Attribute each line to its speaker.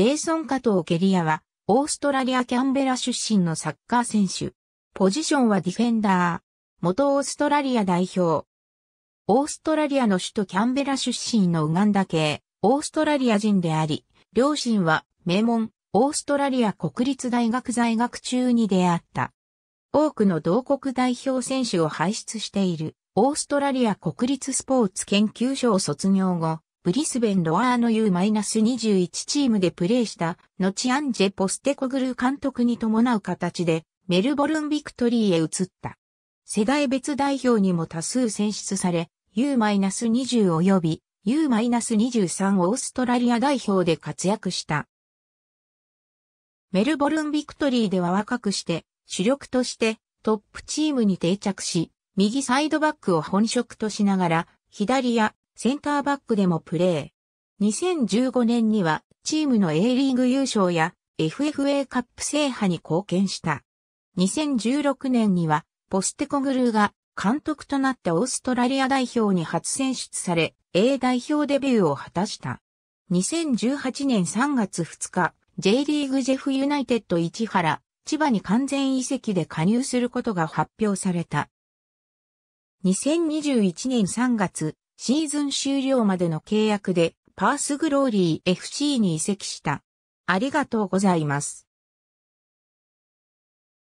Speaker 1: ジェイソン・加藤ゲリアは、オーストラリア・キャンベラ出身のサッカー選手。ポジションはディフェンダー。元オーストラリア代表。オーストラリアの首都キャンベラ出身のウガンダ系、オーストラリア人であり、両親は名門、オーストラリア国立大学在学中に出会った。多くの同国代表選手を輩出している、オーストラリア国立スポーツ研究所を卒業後、ブリスベン・ロアーの U-21 チームでプレーした、後アンジェ・ポステコグルー監督に伴う形で、メルボルン・ビクトリーへ移った。世代別代表にも多数選出され、U-20 及び U-23 オーストラリア代表で活躍した。メルボルン・ビクトリーでは若くして、主力としてトップチームに定着し、右サイドバックを本職としながら、左やセンターバックでもプレー。2015年にはチームの A リーグ優勝や FFA カップ制覇に貢献した。2016年にはポステコグルーが監督となってオーストラリア代表に初選出され、A 代表デビューを果たした。2018年3月2日、J リーグジェフユナイテッド市原、千葉に完全移籍で加入することが発表された。2021年3月、シーズン終了までの契約でパースグローリー FC に移籍した。ありがとうございます。